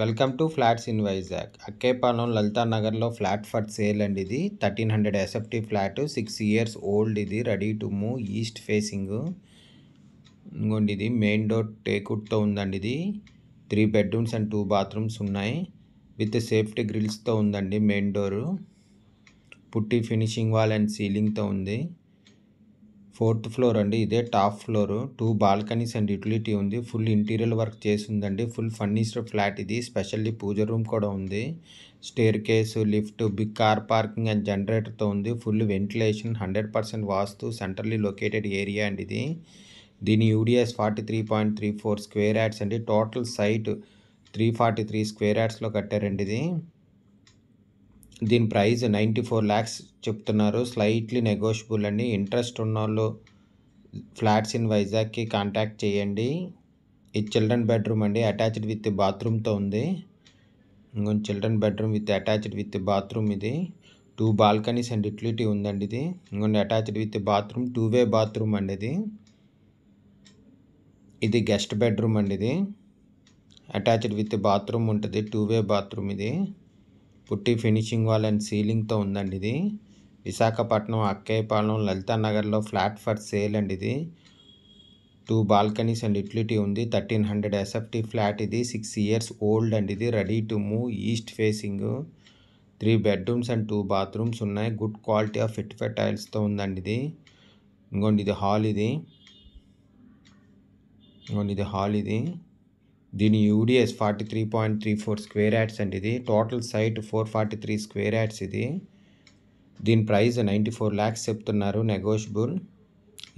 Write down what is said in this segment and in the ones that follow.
welcome to flats in Vizag Akkayapalem లలితా నగర్లో flat for sale అండి ఇది thirteen hundred SFT flat six years old ఇది ready to move east facing ఇంకోండి ఇది మెయిన్ డోర్ టేకుడ్తో ఉందండి ఇది three bedrooms and two bathrooms ఉన్నాయి విత్ సేఫ్టీ గ్రిల్స్తో ఉందండి main door putty finishing wall and సీలింగ్తో ఉంది ఫోర్త్ ఫ్లోర్ అండి ఇదే top floor two balconies and utility ఉంది ఫుల్ ఇంటీరియర్ వర్క్ చేసిందండి ఫుల్ ఫర్నిచర్ ఫ్లాట్ ఇది స్పెషల్లీ పూజ రూమ్ కూడా ఉంది staircase lift big car parking and జనరేటర్తో ఉంది full ventilation hundred percent vastu centrally located area అండి ఇది దీని UDS forty three point three four square yards అండి total site three forty three square యాడ్స్లో కట్టారండి ఇది దీని ప్రైస్ నైంటీ ఫోర్ ల్యాక్స్ చెప్తున్నారు స్లైట్లీ నెగోషియబుల్ అండి ఇంట్రెస్ట్ ఉన్నోళ్ళు ఫ్లాట్స్ ఇన్ వైజాగ్కి కాంటాక్ట్ చేయండి ఇది చిల్డ్రన్ బెడ్రూమ్ అండి అటాచ్డ్ విత్ బాత్రూమ్తో ఉంది ఇంకొంచెం children bedroom with attached with bathroom ఇది టూ బాల్కనీస్ అండ్ యుటిలిటీ ఉందండి ఇది ఇంకొంచెం attached with bathroom two way bathroom అండి ఇది ఇది గెస్ట్ బెడ్రూమ్ అండి ఇది అటాచ్డ్ విత్ బాత్రూమ్ ఉంటుంది టూ వే బాత్రూమ్ ఇది పుట్టి ఫినిషింగ్ వాల్ అండ్ సీలింగ్తో ఉందండి ఇది విశాఖపట్నం అక్కయ్యపాలెం లలితా నగర్లో ఫ్లాట్ ఫర్ సేల్ అండి ఇది టూ బాల్కనీస్ అండ్ యుటిలిటీ ఉంది థర్టీన్ హండ్రెడ్ ఎస్ఎఫ్టీ ఫ్లాట్ ఇది సిక్స్ ఇయర్స్ ఓల్డ్ అండ్ ఇది ready to move east facing three bedrooms and two bathrooms ఉన్నాయి గుడ్ క్వాలిటీ ఆఫ్ ఫిట్ ఫెట్ టైల్స్తో ఉందండి ఇది ఇంకోండి ఇది హాల్ ఇది ఇంకోండి ఇది హాల్ ఇది దీని UDS forty three point three four square yards అండి ఇది total site four forty three square yards ఇది దీని ప్రైస్ నైంటీ ఫోర్ ల్యాక్స్ చెప్తున్నారు నెగోషియబుల్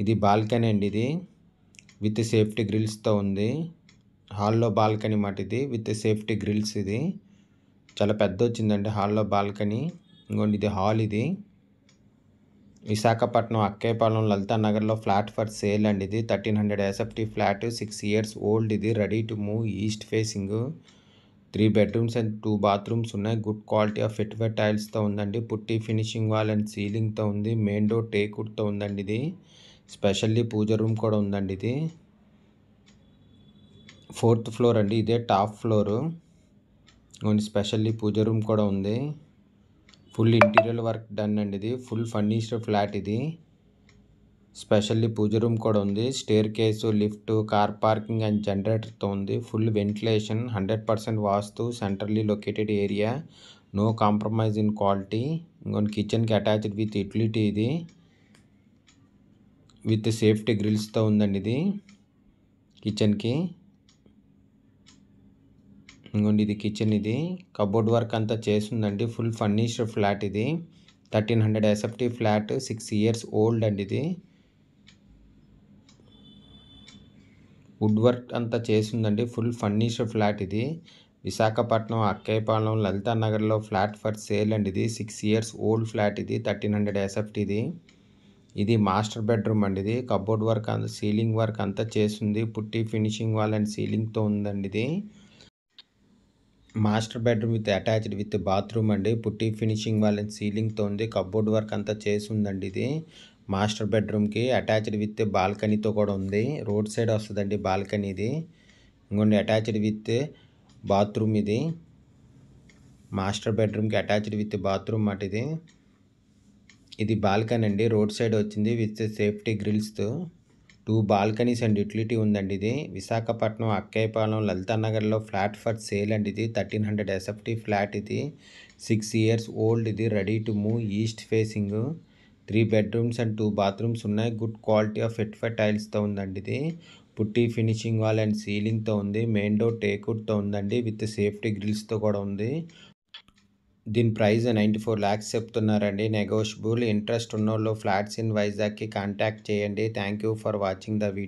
ఇది బాల్కనీ అండి ఇది విత్ సేఫ్టీ గ్రిల్స్తో ఉంది హాల్లో బాల్కనీ మాట ఇది విత్ సేఫ్టీ గ్రిల్స్ ఇది చాలా పెద్ద వచ్చిందండి హాల్లో బాల్కనీ ఇంకోండి ఇది హాల్ ఇది విశాఖపట్నం అక్కేపాలెం లలితా నగర్లో ఫ్లాట్ ఫర్ సేల్ అండి ఇది thirteen hundred SFT flat six years old ఇది ready to move east facing three bedrooms and two bathrooms ఉన్నాయి గుడ్ క్వాలిటీ ఆఫ్ ఫిట్వేర్ టైల్స్తో ఉందండి పుట్టి ఫినిషింగ్ వాల్ అండ్ సీలింగ్తో ఉంది మెయిన్ డోర్ టేకుడ్తో ఉందండి ఇది స్పెషల్లీ పూజ రూమ్ కూడా ఉందండి ఇది ఫోర్త్ ఫ్లోర్ అండి ఇదే top floor specially pooja room కూడా ఉంది ఫుల్ ఇంటీరియర్ వర్క్ డన్ అండి ఇది ఫుల్ ఫర్నిష్డ్ ఫ్లాట్ ఇది స్పెషల్లీ పూజ రూమ్ కూడా ఉంది staircase lift car parking and జనరేటర్తో ఉంది full ventilation hundred percent vastu centrally located area no compromise in quality ఇంకొన్ని కిచెన్కి అటాచ్డ్ విత్ యుటిలిటీ ఇది విత్ సేఫ్టీ గ్రిల్స్తో ఉందండి ఇది కిచెన్కి ఇంకోండి ఇది కిచెన్ ఇది కబోర్డ్ వర్క్ అంతా చేస్తుందండి ఫుల్ ఫర్నిష్డ్ ఫ్లాట్ ఇది thirteen hundred SFT flat six years old అండి ఇది వుడ్ వర్క్ అంతా చేసిందండి ఫుల్ ఫర్నిష్డ్ ఫ్లాట్ ఇది విశాఖపట్నం అక్కయ్యపాలెం లలితా నగర్లో ఫ్లాట్ ఫర్ సేల్ అండి ఇది సిక్స్ ఇయర్స్ ఓల్డ్ ఫ్లాట్ ఇది థర్టీన్ హండ్రెడ్ ఎస్ఎఫ్టీ ఇది ఇది మాస్టర్ బెడ్రూమ్ అండి ఇది కబోర్డ్ వర్క్ అంత సీలింగ్ వర్క్ అంతా చేస్తుంది పుట్టి ఫినిషింగ్ వాల్ అండ్ సీలింగ్తో ఉందండి ఇది master bedroom with attached with bathroom అండి పుట్టి ఫినిషింగ్ వాళ్ళని సీలింగ్తో ఉంది కబోర్డ్ వర్క్ అంతా చేసి ఉందండి ఇది మాస్టర్ బెడ్రూమ్కి అటాచ్డ్ విత్ బాల్కనీతో కూడా ఉంది రోడ్ సైడ్ వస్తుందండి బాల్కనీ ఇది ఇంకోండి అటాచ్డ్ విత్ బాత్రూమ్ ఇది మాస్టర్ బెడ్రూమ్కి అటాచ్డ్ విత్ బాత్రూమ్ మాట ఇది ఇది బాల్కనీ అండి రోడ్ సైడ్ వచ్చింది విత్ సేఫ్టీ గ్రిల్స్తో టూ బాల్కనీస్ అండ్ యూటిలిటీ ఉందండి ఇది విశాఖపట్నం అక్కయ్యపాలెం లలితా నగర్లో ఫ్లాట్ ఫర్ సేల్ అండి ఇది థర్టీన్ హండ్రెడ్ ఎస్ఎఫ్టీ ఫ్లాట్ ఇది సిక్స్ ఇయర్స్ ఓల్డ్ ఇది ready to move east facing three bedrooms and two bathrooms ఉన్నాయి గుడ్ క్వాలిటీ ఆఫ్ ఫర్ టైల్స్తో ఉందండి ఇది పుట్టి ఫినిషింగ్ వాల్ అండ్ సీలింగ్తో ఉంది మెయిన్ డోర్ టేకుడ్తో ఉందండి విత్ సేఫ్టీ గ్రిల్స్తో కూడా ఉంది దీని ప్రైస్ నైంటీ ఫోర్ ల్యాక్స్ చెప్తున్నారండి నెగోషియబుల్ ఇంట్రెస్ట్ ఉన్నోళ్ళు ఫ్లాట్స్ ఇన్ వైజాగ్కి కాంటాక్ట్ చేయండి thank you for watching the video